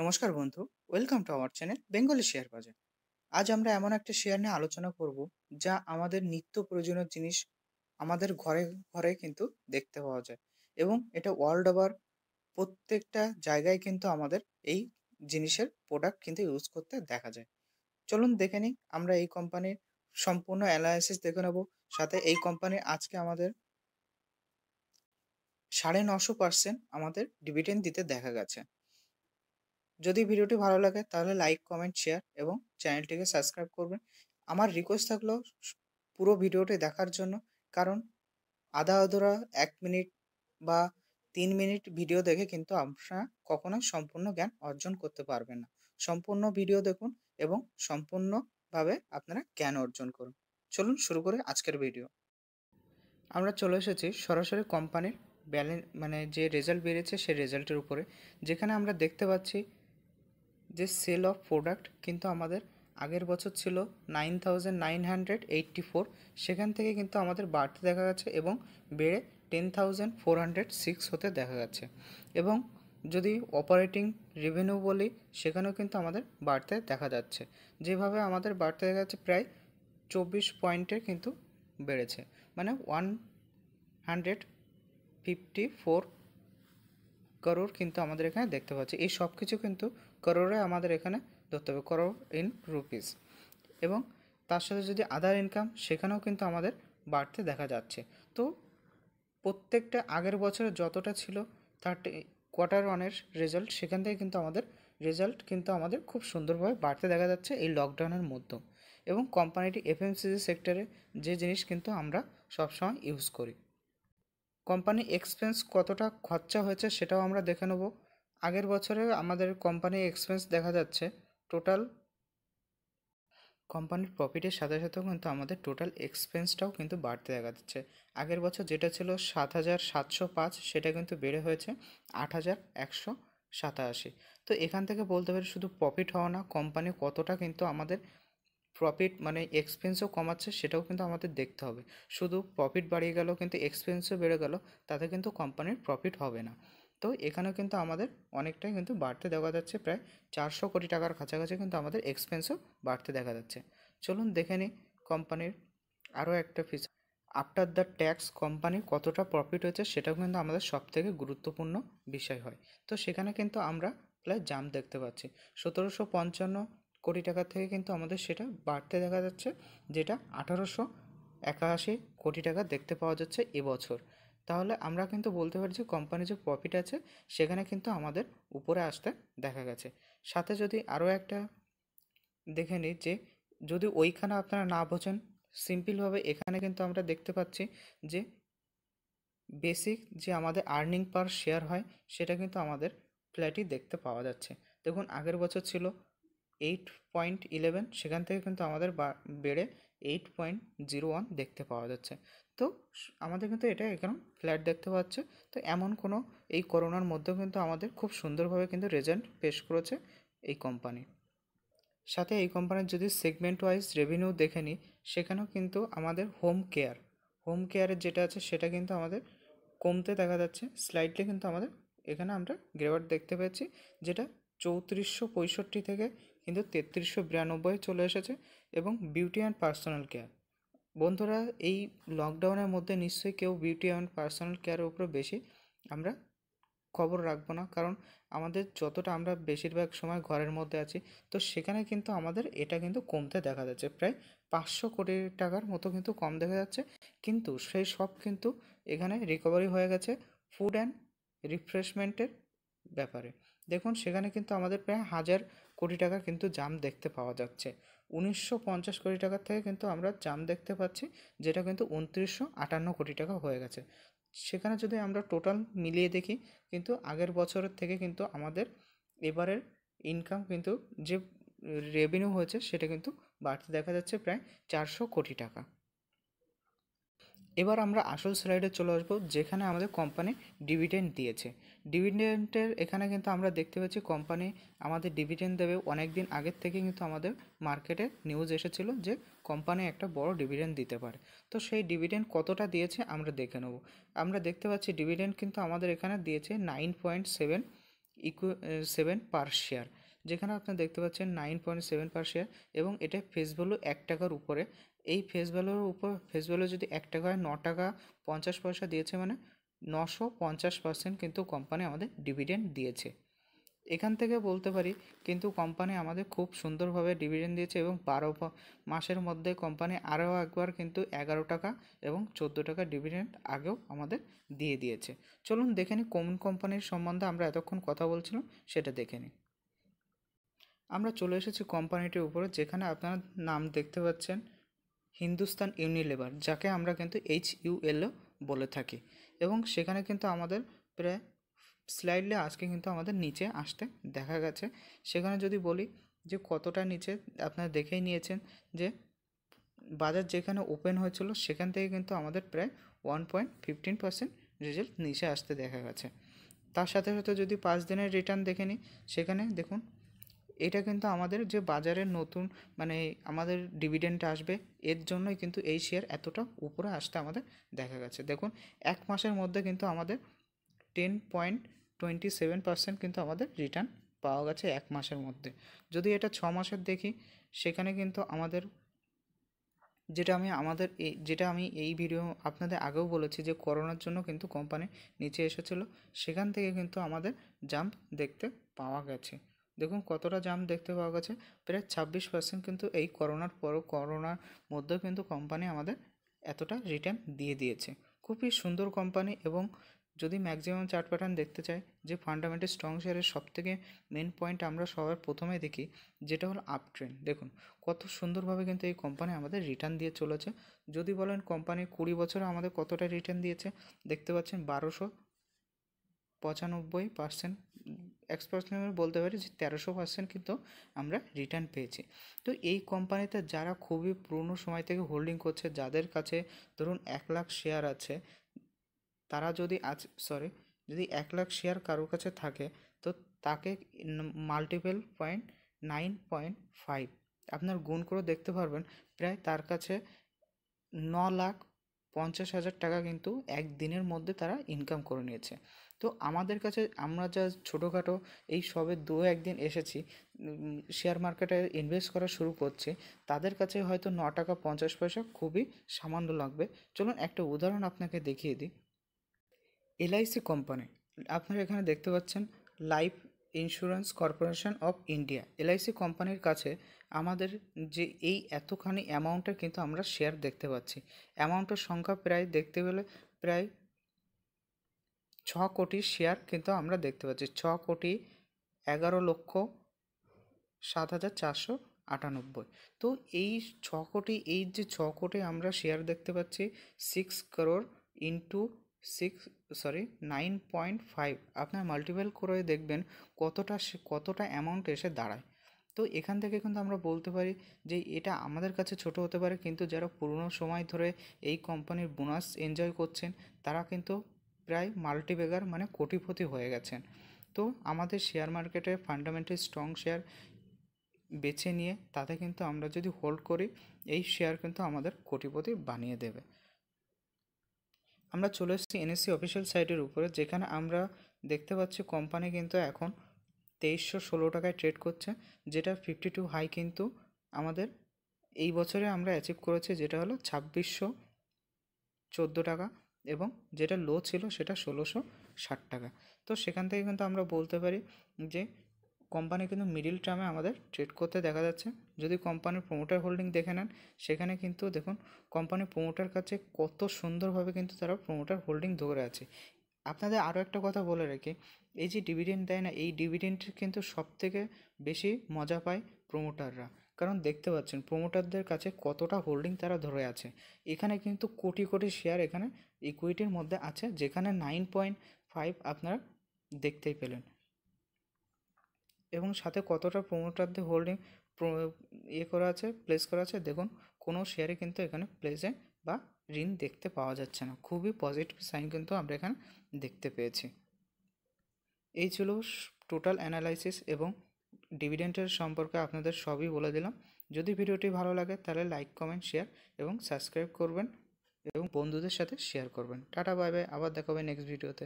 নমস্কার বন্ধু welcome to our channel Bengali share বাজার আজ আমরা এমন একটা শেয়ার নিয়ে আলোচনা করব যা আমাদের নিত্য প্রয়োজনীয় জিনিস আমাদের ঘরে ঘরে কিন্তু দেখতে পাওয়া যায় এবং এটা ওয়ার্ল্ড ওভার প্রত্যেকটা জায়গায় কিন্তু আমাদের এই জিনিসের প্রোডাক্ট কিন্তু ইউজ করতে দেখা যায় চলুন দেখে নিই আমরা এই কোম্পানির সম্পূর্ণ অ্যানালাইসিস দেখে নেব সাথে এই কোম্পানি আজকে আমাদের সাড়ে নশো পার্সেন্ট আমাদের ডিভিডেন্ড দিতে দেখা গেছে যদি ভিডিওটি ভালো লাগে তাহলে লাইক কমেন্ট শেয়ার এবং চ্যানেলটিকে সাবস্ক্রাইব করবেন আমার রিকোয়েস্ট থাকলো পুরো ভিডিওটি দেখার জন্য কারণ আধা অধরা এক মিনিট বা তিন মিনিট ভিডিও দেখে কিন্তু আপনারা কখনোই সম্পূর্ণ জ্ঞান অর্জন করতে পারবেন না সম্পূর্ণ ভিডিও দেখুন এবং সম্পূর্ণভাবে আপনারা জ্ঞান অর্জন করুন চলুন শুরু করে আজকের ভিডিও আমরা চলে এসেছি সরাসরি কোম্পানির ব্যালেন্স মানে যে রেজাল্ট বেরিয়েছে সেই রেজাল্টের উপরে যেখানে আমরা দেখতে পাচ্ছি যে সেল অফ প্রোডাক্ট কিন্তু আমাদের আগের বছর ছিল nine thousand nine hundred eighty four সেখান থেকে কিন্তু আমাদের বাড়তে দেখা গেছে এবং বেড়ে ten thousand four hundred six হতে দেখা গেছে এবং যদি অপারেটিং রেভিনিউ বলি সেখানেও কিন্তু আমাদের বাড়তে দেখা যাচ্ছে যেভাবে আমাদের বাড়তে দেখা যাচ্ছে প্রায় চব্বিশ পয়েন্টের কিন্তু বেড়েছে মানে one hundred fifty four crore কিন্তু আমাদের এখানে দেখতে পাচ্ছি এই সব কিছু কিন্তু করোড়ে আমাদের এখানে ধরতে হবে করোড় ইন রুপিস এবং তার সাথে যদি আদার ইনকাম সেখানেও কিন্তু আমাদের বাড়তে দেখা যাচ্ছে তো প্রত্যেকটা আগের বছরে যতটা ছিল থার্টি কোয়ার্টার ওয়ানের রেজাল্ট সেখান থেকে কিন্তু আমাদের রেজাল্ট কিন্তু আমাদের খুব সুন্দরভাবে বাড়তে দেখা যাচ্ছে এই লকডাউনের মধ্যে এবং কোম্পানিটি এফএমসিজি সেক্টরে যে জিনিস কিন্তু আমরা সবসময় ইউজ করি কোম্পানি এক্সপেন্স কতটা খরচা হয়েছে সেটাও আমরা দেখে নেবো আগের বছরে আমাদের কোম্পানির এক্সপেন্স দেখা যাচ্ছে টোটাল কোম্পানির প্রফিটের সাথে সাথেও কিন্তু আমাদের টোটাল এক্সপেন্সটাও কিন্তু বাড়তে দেখা যাচ্ছে আগের বছর যেটা ছিল সাত হাজার সাতশো পাঁচ সেটা কিন্তু বেড়ে হয়েছে আট হাজার একশো সাতাশি তো এখান থেকে বলতে পারি শুধু প্রফিট হওয়া না কোম্পানি কতটা কিন্তু আমাদের প্রফিট মানে এক্সপেন্সও কমাচ্ছে সেটাও কিন্তু আমাদের দেখতে হবে শুধু প্রফিট বাড়িয়ে গেল কিন্তু এক্সপেন্সও বেড়ে গেল তাতে কিন্তু কোম্পানির প্রফিট হবে না তো এখানেও কিন্তু আমাদের অনেকটাই কিন্তু বাড়তে দেখা যাচ্ছে প্রায় চারশো কোটি টাকার কাছাকাছি কিন্তু আমাদের এক্সপেন্সও বাড়তে দেখা যাচ্ছে চলুন দেখে নিই কোম্পানির আরও একটা ফিচার আফটার দ্য ট্যাক্স কোম্পানির কতটা প্রফিট হয়েছে সেটাও কিন্তু আমাদের সবথেকে গুরুত্বপূর্ণ বিষয় হয় তো সেখানে কিন্তু আমরা প্রায় জাম দেখতে পাচ্ছি সতেরোশো পঞ্চান্ন কোটি টাকা থেকে কিন্তু আমাদের সেটা বাড়তে দেখা যাচ্ছে যেটা আঠারোশো একাশি কোটি টাকা দেখতে পাওয়া যাচ্ছে এবছর তাহলে আমরা কিন্তু বলতে পারি যে কোম্পানির যে প্রফিট আছে সেখানে কিন্তু আমাদের উপরে আসতে দেখা গেছে সাথে যদি আরও একটা দেখে নিই যে যদি ওইখানে আপনারা না বোঝেন সিম্পলভাবে এখানে কিন্তু আমরা দেখতে পাচ্ছি যে বেসিক যে আমাদের আর্নিং পার শেয়ার হয় সেটা কিন্তু আমাদের ফ্ল্যাটই দেখতে পাওয়া যাচ্ছে দেখুন আগের বছর ছিল এইট পয়েন্ট ইলেভেন সেখান থেকে কিন্তু আমাদের বেড়ে এইট পয়েন্ট জিরো ওয়ান দেখতে পাওয়া যাচ্ছে তো আমাদের কিন্তু এটা এখন ফ্ল্যাট দেখতে পাচ্ছে তো এমন কোনো এই করোনার মধ্যেও কিন্তু আমাদের খুব সুন্দরভাবে কিন্তু রেজাল্ট পেশ করেছে এই কোম্পানি সাথে এই কোম্পানির যদি সেগমেন্ট ওয়াইজ রেভিনিউ দেখে নিই সেখানেও কিন্তু আমাদের হোম কেয়ার হোম কেয়ারের যেটা আছে সেটা কিন্তু আমাদের কমতে দেখা যাচ্ছে স্লাইডলি কিন্তু আমাদের এখানে আমরা গ্রেভার দেখতে পেয়েছি যেটা চৌত্রিশশো পঁয়ষট্টি থেকে কিন্তু তেত্রিশশো বিরানব্বই চলে এসেছে এবং বিউটি অ্যান্ড পার্সোনাল কেয়ার বন্ধুরা এই লকডাউনের মধ্যে নিশ্চয়ই কেউ বিউটি অ্যান্ড পার্সোনাল কেয়ারের উপরে বেশি আমরা খবর রাখবো না কারণ আমাদের যতটা আমরা বেশিরভাগ সময় ঘরের মধ্যে আছি তো সেখানে কিন্তু আমাদের এটা কিন্তু কমতে দেখা যাচ্ছে প্রায় পাঁচশো কোটি টাকার মতো কিন্তু কম দেখা যাচ্ছে কিন্তু সেই সব কিন্তু এখানে রিকভারি হয়ে গেছে ফুড অ্যান্ড রিফ্রেশমেন্টের ব্যাপারে দেখুন সেখানে কিন্তু আমাদের প্রায় হাজার কোটি টাকার কিন্তু জাম দেখতে পাওয়া যাচ্ছে উনিশশো পঞ্চাশ কোটি টাকার থেকে কিন্তু আমরা জাম দেখতে পাচ্ছি যেটা কিন্তু উনত্রিশশো আটান্ন কোটি টাকা হয়ে গেছে সেখানে যদি আমরা টোটাল মিলিয়ে দেখি কিন্তু আগের বছরের থেকে কিন্তু আমাদের এবারের ইনকাম কিন্তু যে রেভিনিউ হয়েছে সেটা কিন্তু বাড়তে দেখা যাচ্ছে প্রায় চারশো কোটি টাকা এবার আমরা আসল স্লাইডে চলে আসবো যেখানে আমাদের কোম্পানি ডিভিডেন্ড দিয়েছে ডিভিডেন্টের এখানে কিন্তু আমরা দেখতে পাচ্ছি কোম্পানি আমাদের ডিভিডেন্ড দেবে অনেক দিন আগের থেকে কিন্তু আমাদের মার্কেটে নিউজ এসেছিল যে কোম্পানি একটা বড় ডিভিডেন্ড দিতে পারে তো সেই ডিভিডেন্ড কতটা দিয়েছে আমরা দেখে নেব আমরা দেখতে পাচ্ছি ডিভিডেন্ড কিন্তু আমাদের এখানে দিয়েছে নাইন পয়েন্ট সেভেন ইকু সেভেন পার শেয়ার যেখানে আপনারা দেখতে পাচ্ছেন nine point seven per share এবং এটা ফেস ভ্যালু এক টাকার উপরে এই ফেস ভ্যালুর উপর ফেস ভ্যালু যদি এক টাকা হয় ন টাকা পঞ্চাশ পয়সা দিয়েছে মানে নশো পঞ্চাশ পার্সেন্ট কিন্তু কোম্পানি আমাদের ডিভিডেন্ড দিয়েছে এখান থেকে বলতে পারি কিন্তু কোম্পানি আমাদের খুব সুন্দরভাবে ডিভিডেন্ড দিয়েছে এবং বারো মাসের মধ্যে কোম্পানি আরও একবার কিন্তু এগারো টাকা এবং চোদ্দো টাকা ডিভিডেন্ড আগেও আমাদের দিয়ে দিয়েছে চলুন দেখে নিই কোন কোম্পানির সম্বন্ধে আমরা এতক্ষণ কথা বলছিলাম সেটা দেখে নিই আমরা চলে এসেছি কোম্পানিটির উপরে যেখানে আপনারা নাম দেখতে পাচ্ছেন হিন্দুস্তান ইউনিলেভার যাকে আমরা কিন্তু এইচ ইউএলও বলে থাকি এবং সেখানে কিন্তু আমাদের প্রায় স্লাইডলি আজকে কিন্তু আমাদের নিচে আসতে দেখা গেছে সেখানে যদি বলি যে কতটা নিচে আপনারা দেখেই নিয়েছেন যে বাজার যেখানে ওপেন হয়েছিল সেখান থেকে কিন্তু আমাদের প্রায় one point fifteen percent result নিচে আসতে দেখা গেছে তার সাথে সাথে যদি পাঁচ দিনের রিটার্ন দেখে নিই সেখানে দেখুন এটা কিন্তু আমাদের যে বাজারের নতুন মানে আমাদের ডিভিডেন্ড আসবে এর জন্যই কিন্তু এই শেয়ার এতটা উপরে আসতে আমাদের দেখা গেছে দেখুন এক মাসের মধ্যে কিন্তু আমাদের ten point twenty seven percent কিন্তু আমাদের রিটার্ন পাওয়া গেছে এক মাসের মধ্যে যদি এটা ছ মাসের দেখি সেখানে কিন্তু আমাদের যেটা আমি আমাদের এই যেটা আমি এই ভিডিও আপনাদের আগেও বলেছি যে করোনার জন্য কিন্তু কোম্পানি নিচে এসেছিলো সেখান থেকে কিন্তু আমাদের জাম্প দেখতে পাওয়া গেছে দেখুন কতটা জাম দেখতে পাওয়া গেছে প্রায় ছাব্বিশ পার্সেন্ট কিন্তু এই করোনার পরও করোনার মধ্যেও কিন্তু কোম্পানি আমাদের এতটা রিটার্ন দিয়ে দিয়েছে খুবই সুন্দর কোম্পানি এবং যদি ম্যাক্সিমাম চার্ট প্যাটার্ন দেখতে চাই যে ফান্ডামেন্টাল স্ট্রং শেয়ারের সবথেকে মেন পয়েন্ট আমরা সবার প্রথমে দেখি যেটা হলো আপ ট্রেন্ড দেখুন কত সুন্দরভাবে কিন্তু এই কোম্পানি আমাদের রিটার্ন দিয়ে চলেছে যদি বলেন কোম্পানি কুড়ি বছরে আমাদের কতটা রিটার্ন দিয়েছে দেখতে পাচ্ছেন বারোশো পঁচানব্বই পার্সেন্ট এক্সপার্সেন্ট বলতে পারি যে তেরোশো পার্সেন্ট কিন্তু আমরা রিটার্ন পেয়েছি তো এই কোম্পানিতে যারা খুবই পুরনো সময় থেকে হোল্ডিং করছে যাদের কাছে ধরুন এক লাখ শেয়ার আছে তারা যদি আজ সরি যদি এক লাখ শেয়ার কারোর কাছে থাকে তো তাকে multiple point nine point five আপনার গুণ করে দেখতে পারবেন প্রায় তার কাছে ন লাখ পঞ্চাশ হাজার টাকা কিন্তু একদিনের মধ্যে তারা ইনকাম করে নিয়েছে তো আমাদের কাছে আমরা যা ছোটোখাটো এই সবে দু একদিন এসেছি শেয়ার মার্কেটে ইনভেস্ট করা শুরু করছি তাদের কাছে হয়তো ন টাকা পঞ্চাশ পয়সা খুবই সামান্য লাগবে চলুন একটা উদাহরণ আপনাকে দেখিয়ে দিই এলআইসি কোম্পানি আপনারা এখানে দেখতে পাচ্ছেন Life Insurance Corporation of India LIC কোম্পানির কাছে আমাদের যে এই এতখানি অ্যামাউন্টের কিন্তু আমরা শেয়ার দেখতে পাচ্ছি অ্যামাউন্টের সংখ্যা প্রায় দেখতে গেলে প্রায় ছ কোটি শেয়ার কিন্তু আমরা দেখতে পাচ্ছি ছ কোটি এগারো লক্ষ সাত হাজার চারশো আটানব্বই তো এই ছ কোটি এই যে ছ কোটি আমরা শেয়ার দেখতে পাচ্ছি six crore into six sorry nine point five আপনার মাল্টিপল করে দেখবেন কতটা কতটা অ্যামাউন্ট এসে দাঁড়ায় তো এখান থেকে কিন্তু আমরা বলতে পারি যে এটা আমাদের কাছে ছোট হতে পারে কিন্তু যারা পুরনো সময় ধরে এই কোম্পানির বোনাস এনজয় করছেন তারা কিন্তু প্রায় মাল্টিবেগার মানে কোটিপতি হয়ে গেছেন তো আমাদের শেয়ার মার্কেটে ফান্ডামেন্টাল স্ট্রং শেয়ার বেছে নিয়ে তাতে কিন্তু আমরা যদি হোল্ড করি এই শেয়ার কিন্তু আমাদের কোটিপতি বানিয়ে দেবে আমরা চলে এসেছি এনএসসি অফিসিয়াল সাইটের উপরে যেখানে আমরা দেখতে পাচ্ছি কোম্পানি কিন্তু এখন তেইশশো ষোলো টাকায় ট্রেড করছে যেটা ফিফটি টু হাই কিন্তু আমাদের এই বছরে আমরা অ্যাচিভ করেছি যেটা হলো ছাব্বিশশো চোদ্দো টাকা এবং যেটা লো ছিল সেটা ষোলোশো ষাট টাকা তো সেখান থেকে কিন্তু আমরা বলতে পারি যে কোম্পানি কিন্তু মিডিল টার্মে আমাদের ট্রেড করতে দেখা যাচ্ছে যদি কোম্পানির প্রোমোটার হোল্ডিং দেখে নেন সেখানে কিন্তু দেখুন কোম্পানির প্রোমোটার কাছে কত সুন্দরভাবে কিন্তু তারা প্রোমোটার হোল্ডিং ধরে আছে আপনাদের আরও একটা কথা বলে রাখি এই যে ডিভিডেন্ড দেয় না এই ডিভিডেন্ড কিন্তু সবথেকে বেশি মজা পায় প্রোমোটাররা কারণ দেখতে পাচ্ছেন প্রোমোটারদের কাছে কতটা হোল্ডিং তারা ধরে আছে এখানে কিন্তু কোটি কোটি শেয়ার এখানে ইকুইটির মধ্যে আছে যেখানে নাইন পয়েন্ট ফাইভ আপনারা দেখতেই পেলেন এবং সাথে কতটা প্রোমোটারদের হোল্ডিং ইয়ে করা আছে প্লেস করা আছে দেখুন কোনো শেয়ারে কিন্তু এখানে প্লেসে বা ঋণ দেখতে পাওয়া যাচ্ছে না খুবই পজিটিভ সাইন কিন্তু আমরা এখানে দেখতে পেয়েছি এই ছিল টোটাল অ্যানালাইসিস এবং ডিভিডেন্টের সম্পর্কে আপনাদের সবই বলে দিলাম যদি ভিডিওটি ভালো লাগে তাহলে লাইক কমেন্ট শেয়ার এবং সাবস্ক্রাইব করবেন এবং বন্ধুদের সাথে শেয়ার করবেন টাটা বাই বাই আবার দেখাবে নেক্সট ভিডিওতে